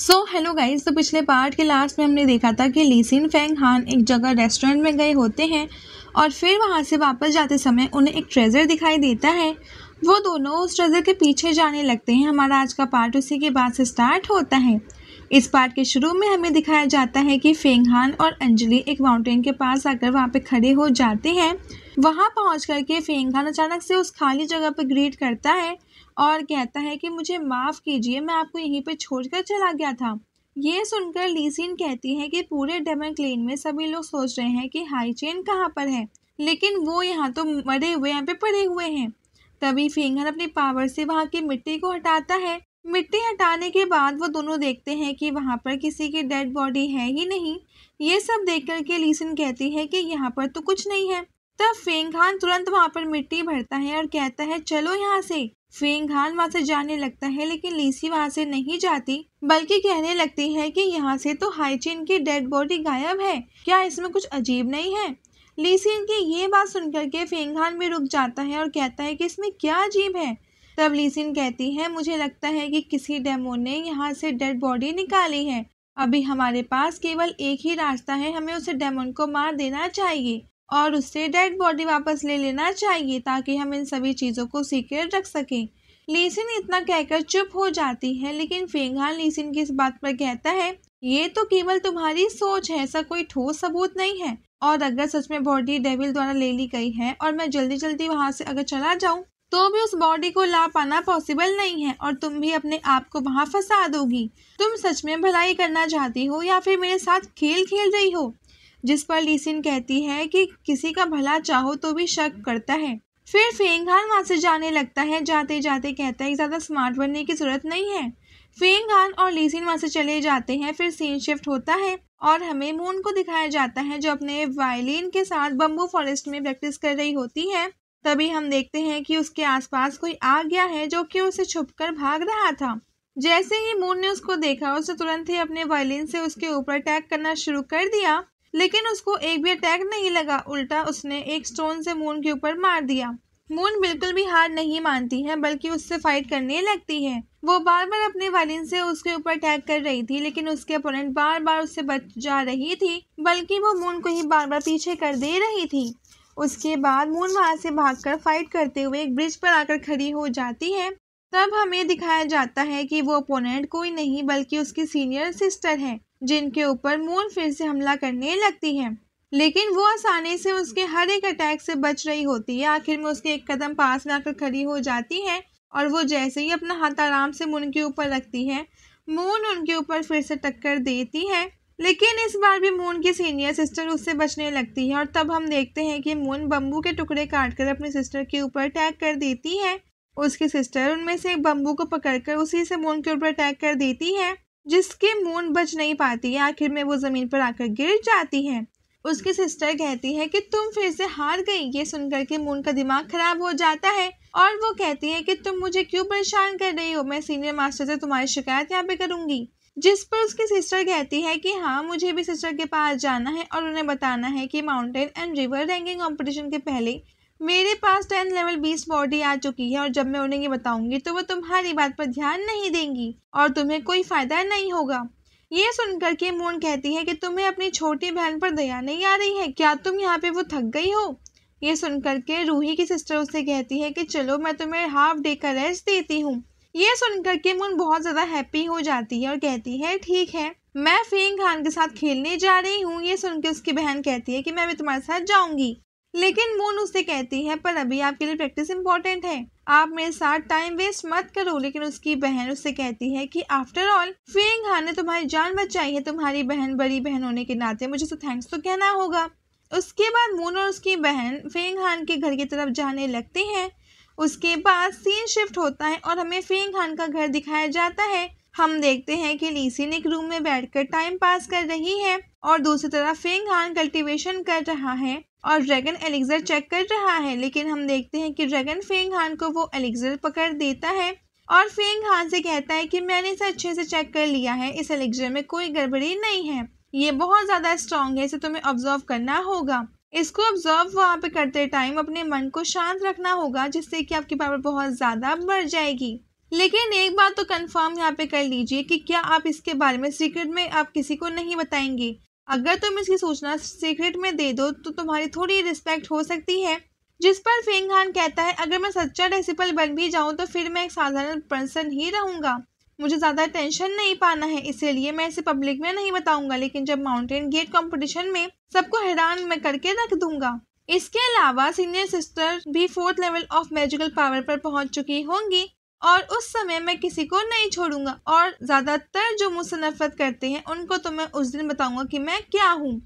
so hello guys तो पिछले part के लास्ट में हमने देखा था कि लीसिन फेंग हान एक जगह रेस्टोरेंट में गए होते हैं और फिर वहाँ से वापस जाते समय उन्हें एक ट्रेज़र दिखाई देता है वो दोनों उस ट्रेज़र के पीछे जाने लगते हैं हमारा आज का पार्ट उसी के बाद से स्टार्ट होता है इस पार्ट के शुरू में हमें दिखाया जाता है कि फेंगहान और अंजलि एक माउंटेन के पास आकर वहाँ पर खड़े हो जाते हैं वहाँ पहुँच करके फेंगहान अचानक से उस खाली जगह पर ग्रीट करता है और कहता है कि मुझे माफ़ कीजिए मैं आपको यहीं पर कर चला गया था ये सुनकर लीसिन कहती है कि पूरे डेमन क्लेन में सभी लोग सोच रहे हैं कि हाईचेन कहाँ पर है लेकिन वो यहाँ तो मरे हुए यहाँ पे पड़े हुए हैं तभी फिंगर अपने पावर से वहाँ की मिट्टी को हटाता है मिट्टी हटाने के बाद वो दोनों देखते हैं कि वहाँ पर किसी की डेड बॉडी है ही नहीं ये सब देख कर के लीसिन कहती है कि यहाँ पर तो कुछ नहीं है तब फेंग खान तुरंत वहाँ पर मिट्टी भरता है और कहता है चलो यहाँ से फेंगहान वहाँ से जाने लगता है लेकिन लीसी वहाँ से नहीं जाती बल्कि कहने लगती है कि यहाँ से तो हाईचिन की डेड बॉडी गायब है क्या इसमें कुछ अजीब नहीं है लीसिन की ये बात सुनकर के फेंगहान भी रुक जाता है और कहता है कि इसमें क्या अजीब है तब लीसिन कहती है मुझे लगता है कि किसी डेमोन ने यहाँ से डेड बॉडी निकाली है अभी हमारे पास केवल एक ही रास्ता है हमें उसे डेमोन को मार देना चाहिए और उससे डेड बॉडी वापस ले लेना चाहिए ताकि हम इन सभी चीज़ों को सीक्रेट रख सकें लीसिन इतना कहकर चुप हो जाती है लेकिन फेंघान लीसिन की इस बात पर कहता है ये तो केवल तुम्हारी सोच है ऐसा कोई ठोस सबूत नहीं है और अगर सच में बॉडी डेविल द्वारा ले ली गई है और मैं जल्दी जल्दी वहाँ से अगर चला जाऊँ तो भी उस बॉडी को ला पाना पॉसिबल नहीं है और तुम भी अपने आप को वहाँ फंसा दोगी तुम सच में भलाई करना चाहती हो या फिर मेरे साथ खेल खेल रही हो जिस पर लीसिन कहती है कि किसी का भला चाहो तो भी शक करता है फिर फेंग खान वहाँ से जाने लगता है जाते जाते कहता है ज़्यादा स्मार्ट बनने की ज़रूरत नहीं है फेंग खान और लीसिन वहाँ से चले जाते हैं फिर सीन शिफ्ट होता है और हमें मून को दिखाया जाता है जो अपने वायलिन के साथ बम्बू फॉरेस्ट में प्रैक्टिस कर रही होती है तभी हम देखते हैं कि उसके आसपास कोई आ गया है जो कि उसे छुपकर भाग रहा था जैसे ही मून ने उसको देखा उसने तुरंत ही अपने वायलिन से उसके ऊपर अटैक करना शुरू कर दिया लेकिन उसको एक भी अटैक नहीं लगा उल्टा उसने एक स्टोन से मून के ऊपर मार दिया मून बिल्कुल भी हार नहीं मानती है बल्कि उससे फाइट करने लगती है वो बार बार अपने वालिन से उसके ऊपर अटैक कर रही थी लेकिन उसके अपोनेंट बार बार उससे बच जा रही थी बल्कि वो मून को ही बार बार पीछे कर दे रही थी उसके बाद मून वहाँ से भागकर फाइट करते हुए एक ब्रिज पर आकर खड़ी हो जाती है तब हमें दिखाया जाता है कि वो अपोनेंट कोई नहीं बल्कि उसकी सीनियर सिस्टर है जिनके ऊपर मून फिर से हमला करने लगती है लेकिन वो आसानी से उसके हर एक अटैक से बच रही होती है आखिर में उसके एक कदम पास लाकर खड़ी हो जाती है और वो जैसे ही अपना हाथ आराम से मून के ऊपर रखती है मून उनके ऊपर फिर से टक्कर देती है लेकिन इस बार भी मून की सीनियर सिस्टर उससे बचने लगती है और तब हम देखते हैं कि मून बम्बू के टुकड़े काट कर अपने सिस्टर के ऊपर अटैक कर देती है उसकी सिस्टर उनमें से एक बम्बू को पकड़कर उसी से मून के ऊपर अटैक कर देती है जिसकी मून बच नहीं पाती है आखिर में वो ज़मीन पर आकर गिर जाती है उसकी सिस्टर कहती है कि तुम फिर से हार गई ये सुनकर के मून का दिमाग खराब हो जाता है और वो कहती है कि तुम मुझे क्यों परेशान कर रही हो मैं सीनियर मास्टर से तुम्हारी शिकायत यहाँ पे करूंगी जिस पर उसकी सिस्टर कहती है कि हाँ मुझे भी सिस्टर के पास जाना है और उन्हें बताना है कि mountain and river ranking competition के पहले मेरे पास टेंथ लेवल बीस बॉडी आ चुकी है और जब मैं उन्हें ये बताऊंगी तो वो तुम्हारी बात पर ध्यान नहीं देंगी और तुम्हें कोई फ़ायदा नहीं होगा ये सुनकर के मोन कहती है कि तुम्हें अपनी छोटी बहन पर दया नहीं आ रही है क्या तुम यहाँ पे वो थक गई हो ये सुनकर के रूही की सिस्टर उसे कहती है कि चलो मैं तुम्हें हाफ डे का रेस्ट देती हूँ ये सुनकर के मून बहुत ज़्यादा हैप्पी हो जाती है और कहती है ठीक है मैं फेंग खान के साथ खेलने जा रही हूँ ये सुनकर उसकी बहन कहती है कि मैं भी तुम्हारे साथ जाऊंगी लेकिन मून उसे कहती है पर अभी आपके लिए प्रैक्टिस इंपॉर्टेंट है आप मेरे साथ टाइम वेस्ट मत करो लेकिन उसकी बहन उससे कहती है कि आफ्टर ऑल फेंग हा ने तुम्हारी जान बचाई है तुम्हारी बहन बड़ी बहन होने के नाते मुझे तो थैंक्स तो कहना होगा उसके बाद मून और उसकी बहन फेंग हान के घर की तरफ जाने लगते हैं उसके बाद सीन शिफ्ट होता है और हमें फेंग खान का घर दिखाया जाता है हम देखते हैं कि लीसिन एक रूम में बैठकर टाइम पास कर रही है और दूसरी तरफ फेंग हान कल्टीवेशन कर रहा है और ड्रैगन एलेक्जर चेक कर रहा है लेकिन हम देखते हैं कि ड्रैगन फेंग हान को वो एलेक्जर पकड़ देता है और फेंग हान से कहता है कि मैंने इसे अच्छे से चेक कर लिया है इस एलेक्जर में कोई गड़बड़ी नहीं है ये बहुत ज़्यादा स्ट्रॉन्ग है इसे तुम्हें ऑब्जर्व करना होगा इसको ऑब्जर्व वहाँ पे करते टाइम अपने मन को शांत रखना होगा जिससे कि आपकी पावर बहुत ज़्यादा बढ़ जाएगी लेकिन एक बात तो कंफर्म यहाँ पे कर लीजिए कि क्या आप इसके बारे में सीक्रेट में आप किसी को नहीं बताएंगे अगर तुम इसकी सूचना सीक्रेट में दे दो तो तुम्हारी थोड़ी रिस्पेक्ट हो सकती है जिस पर फेंग खान कहता है अगर मैं सच्चा डेसिपल बन भी जाऊँ तो फिर मैं एक साधारण पर्सन ही रहूँगा मुझे ज़्यादा टेंशन नहीं पाना है इसीलिए मैं इसे पब्लिक में नहीं बताऊंगा लेकिन जब माउंटेन गेट कंपटीशन में सबको हैरान में करके रख दूंगा इसके अलावा सीनियर सिस्टर भी fourth level of magical power पर पहुंच चुकी होंगी और उस समय मैं किसी को नहीं छोड़ूंगा और ज़्यादातर जो मुझसे नफरत करते हैं उनको तो मैं उस दिन बताऊंगा कि मैं क्या हूँ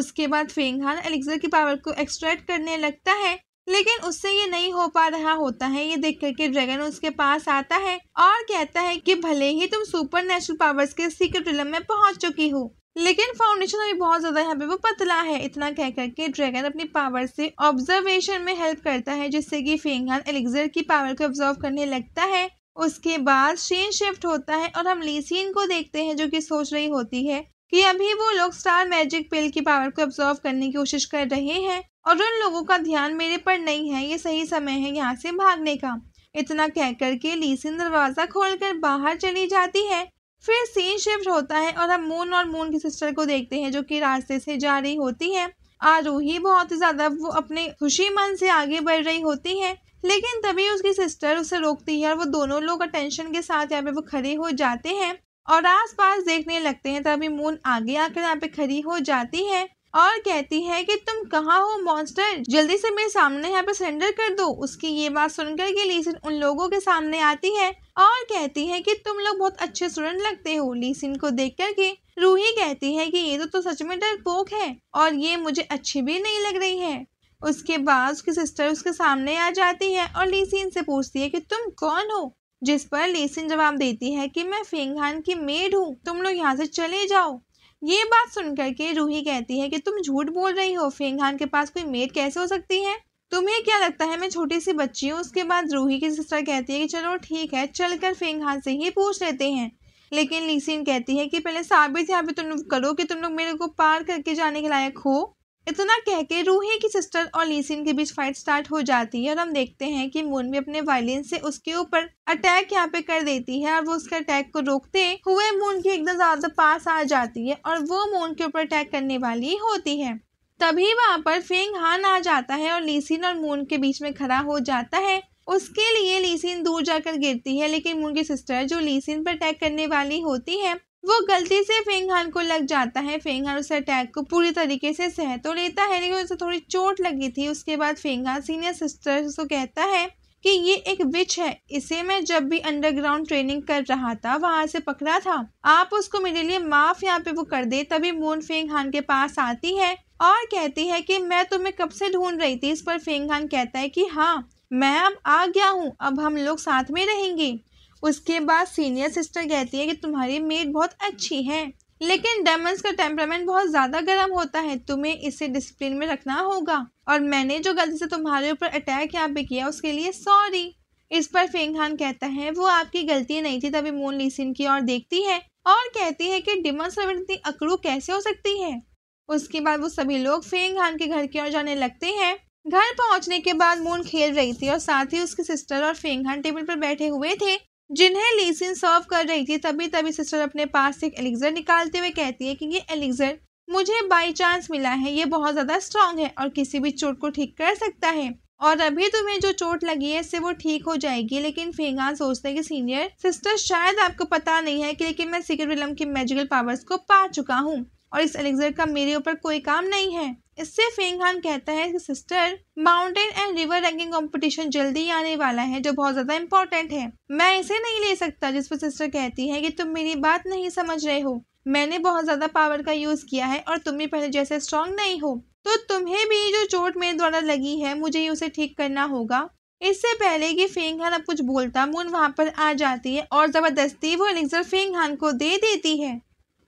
उसके बाद फेंगहान एलेक्सा की पावर को एक्सट्रैक्ट करने लगता है लेकिन उससे ये नहीं हो पा रहा होता है ये देख करके ड्रैगन उसके पास आता है और कहता है कि भले ही तुम सुपर नेचुरल पावर्स के सीक्रेट रिलम में पहुंच चुकी हो लेकिन फाउंडेशन अभी बहुत ज़्यादा यहाँ पे वो पतला है इतना कह करके ड्रैगन अपनी पावर से ऑब्जर्वेशन में हेल्प करता है जिससे कि फेंगान एलेक्जर की पावर को ऑब्जर्व करने लगता है उसके बाद शेन शिफ्ट होता है और हम लीसिन को देखते हैं जो कि सोच रही होती है कि अभी वो लोग स्टार मैजिक पिल की पावर को ऑब्जर्व करने की कोशिश कर रहे हैं और उन लोगों का ध्यान मेरे पर नहीं है ये सही समय है यहाँ से भागने का इतना कह के लीसिन दरवाज़ा खोलकर बाहर चली जाती है फिर सीन शिफ्ट होता है और हम मून और मून की सिस्टर को देखते हैं जो कि रास्ते से जा रही होती है आरोही बहुत ही ज़्यादा वो अपने खुशी मन से आगे बढ़ रही होती है लेकिन तभी उसकी सिस्टर उसे रोकती है और वो दोनों लोग अटेंशन के साथ यहाँ पे वो खड़े हो जाते हैं और आसपास देखने लगते हैं तभी मून आगे आकर यहाँ पे खड़ी हो जाती है और कहती है कि तुम कहाँ हो मॉन्स्टर जल्दी से मेरे सामने यहाँ पे सरेंडर कर दो उसकी ये बात सुनकर के लीसन उन लोगों के सामने आती है और कहती है कि तुम लोग बहुत अच्छे स्टूडेंट लगते हो लीसिन को देख कर के रूही कहती है कि ये तो, तो सच में डरपोक है और ये मुझे अच्छी भी नहीं लग रही है उसके बाद उसकी सिस्टर उसके सामने आ जाती है और लीसिन से पूछती है कि तुम कौन हो जिस पर लीसिन जवाब देती है कि मैं फेंगहान की मेड हूँ तुम लोग यहाँ से चले जाओ ये बात सुनकर के रूही कहती है कि तुम झूठ बोल रही हो खान के पास कोई मेड कैसे हो सकती है तुम्हें क्या लगता है मैं छोटी सी बच्ची हूँ उसके बाद रूही की सिस्टर कहती है कि चलो ठीक है चल कर फेंगहा से ही पूछ लेते हैं लेकिन लीसिन कहती है कि पहले साबित यहाँ तुम लोग करो कि तुम लोग मेरे को पार करके जाने के लायक हो इतना कह के रूही की सिस्टर और लीसिन के बीच फाइट स्टार्ट हो जाती है और हम देखते हैं कि मून भी अपने वायलेंस से उसके ऊपर अटैक यहाँ पे कर देती है और वो उसके अटैक को रोकते हुए मून की एकदम ज्यादा पास आ जाती है और वो मून के ऊपर अटैक करने वाली होती है तभी वहाँ पर फेंग हान आ जाता है और लीसिन और मून के बीच में खड़ा हो जाता है उसके लिए लीसिन दूर जाकर गिरती है लेकिन मून की सिस्टर जो लीसिन पर अटैक करने वाली होती है वो गलती से फेंगहान को लग जाता है हान उस अटैक को पूरी तरीके से सह तो लेता है लेकिन उसे थोड़ी चोट लगी थी उसके बाद फेंगहान सीनियर सिस्टर को कहता है कि ये एक विच है इसे मैं जब भी अंडरग्राउंड ट्रेनिंग कर रहा था वहाँ से पकड़ा था आप उसको मेरे लिए माफ यहाँ पे वो कर दे तभी मून फेंगहान के पास आती है और कहती है कि मैं तुम्हें कब से ढूंढ रही थी इस पर फेंग खान कहता है कि हाँ मैं अब आ गया हूँ अब हम लोग साथ में रहेंगे उसके बाद सीनियर सिस्टर कहती है कि तुम्हारी मेड बहुत अच्छी है लेकिन डेमंस का टेम्परामेंट बहुत ज़्यादा गर्म होता है तुम्हें इसे डिसिप्लिन में रखना होगा और मैंने जो गलती से तुम्हारे ऊपर अटैक यहाँ पे किया उसके लिए सॉरी इस पर फेंग खान कहता है वो आपकी गलती नहीं थी तभी मोन लीसिन की ओर देखती है और कहती है कि डिमन इतनी अकड़ू कैसे हो सकती है उसके बाद वो सभी लोग फेंग खान के घर की ओर जाने लगते हैं घर पहुंचने के बाद मून खेल रही थी और साथ ही उसकी सिस्टर और फेंग खान टेबल पर बैठे हुए थे जिन्हें लीसिन सर्व कर रही थी तभी तभी सिस्टर अपने पास से एक एलिग्जर निकालते हुए कहती है कि ये एलिग्जर मुझे बाई चांस मिला है ये बहुत ज़्यादा स्ट्रांग है और किसी भी चोट को ठीक कर सकता है और अभी तुम्हें जो चोट लगी है इससे वो ठीक हो जाएगी लेकिन फेंगान सोचते हैं कि सीनियर सिस्टर शायद आपको पता नहीं है कि लेकिन मैं सिकर विलम की मैजिकल पावर्स को पा चुका हूँ और इस एलेक्जर का मेरे ऊपर कोई काम नहीं है इससे फेंग खान कहता है कि sister mountain and river ranking competition जल्दी आने वाला है जो बहुत ज्यादा इम्पोर्टेंट है मैं इसे नहीं ले सकता जिस पर सिस्टर कहती है कि तुम मेरी बात नहीं समझ रहे हो मैंने बहुत ज्यादा पावर का यूज किया है और तुम भी पहले जैसे स्ट्रांग नहीं हो तो तुम्हें भी जो चोट मेरे द्वारा लगी है मुझे ही उसे ठीक करना होगा इससे पहले कि फेंग खान अब कुछ बोलता मून वहां पर आ जाती है और जबरदस्ती वो एलेक्सर फेंग खान को दे देती है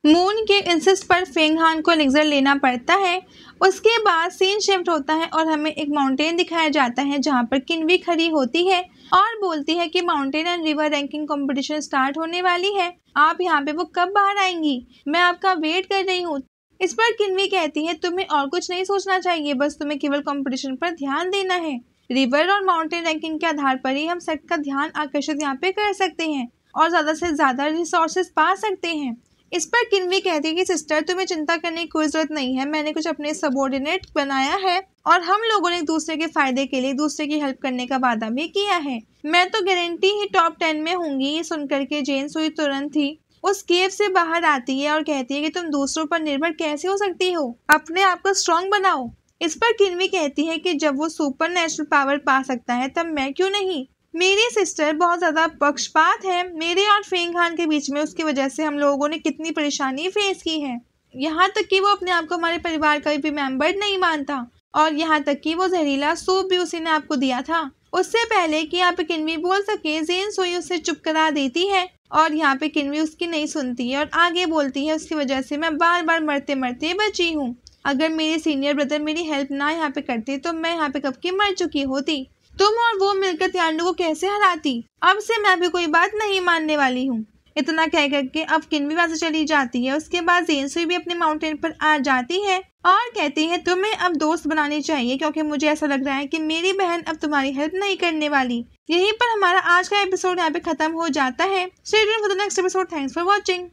मून के इंसिस्ट पर फेंग हान को निगजर लेना पड़ता है उसके बाद सीन शिफ्ट होता है और हमें एक माउंटेन दिखाया जाता है जहाँ पर किनवी खड़ी होती है और बोलती है कि mountain and river ranking competition start होने वाली है आप यहाँ पे वो कब बाहर आएंगी मैं आपका वेट कर रही हूँ इस पर किनवी कहती है तुम्हें और कुछ नहीं सोचना चाहिए बस तुम्हें केवल कॉम्पिटिशन पर ध्यान देना है रिवर और माउंटेन रैंकिंग के आधार पर ही हम का ध्यान आकर्षित यहाँ पे कर सकते हैं और ज़्यादा से ज़्यादा रिसोर्सेज पा सकते हैं इस पर किन्वी कहती है कि सिस्टर तुम्हें चिंता करने की कोई ज़रूरत नहीं है मैंने कुछ अपने सबोर्डिनेट बनाया है और हम लोगों ने एक दूसरे के फायदे के लिए दूसरे की हेल्प करने का वादा भी किया है मैं तो गारंटी ही टॉप टेन में होंगी ये सुनकर के जेन सुई तुरंत ही उस केव से बाहर आती है और कहती है कि तुम दूसरों पर निर्भर कैसे हो सकती हो अपने आप को स्ट्रांग बनाओ इस पर किन्वी कहती है कि जब वो सुपर नेचुरल पावर पा सकता है तब मैं क्यों नहीं मेरी सिस्टर बहुत ज़्यादा पक्षपात है मेरे और फ़ेंग खान के बीच में उसकी वजह से हम लोगों ने कितनी परेशानी फेस की है यहाँ तक कि वो अपने आप को हमारे परिवार का भी मेम्बर नहीं मानता और यहाँ तक कि वो जहरीला सूप भी उसी ने आपको दिया था उससे पहले कि यहाँ पे किन्वी बोल सके जेन सोई उसे चुप करा देती है और यहाँ पे किन्वी उसकी नहीं सुनती है और आगे बोलती है उसकी वजह से मैं बार बार मरते मरते बची हूँ अगर मेरे सीनियर ब्रदर मेरी हेल्प ना यहाँ पे करते तो मैं यहाँ पे कब की मर चुकी होती तुम और वो मिलकर त्यांडू को कैसे हराती अब से मैं भी कोई बात नहीं मानने वाली हूँ इतना कह करके अब किन भी से चली जाती है उसके बाद जेनसुई भी अपने माउंटेन पर आ जाती है और कहती है तुम्हें अब दोस्त बनाने चाहिए क्योंकि मुझे ऐसा लग रहा है कि मेरी बहन अब तुम्हारी हेल्प नहीं करने वाली यहीं पर हमारा आज का एपिसोड यहाँ पे खत्म हो जाता है next episode thanks for watching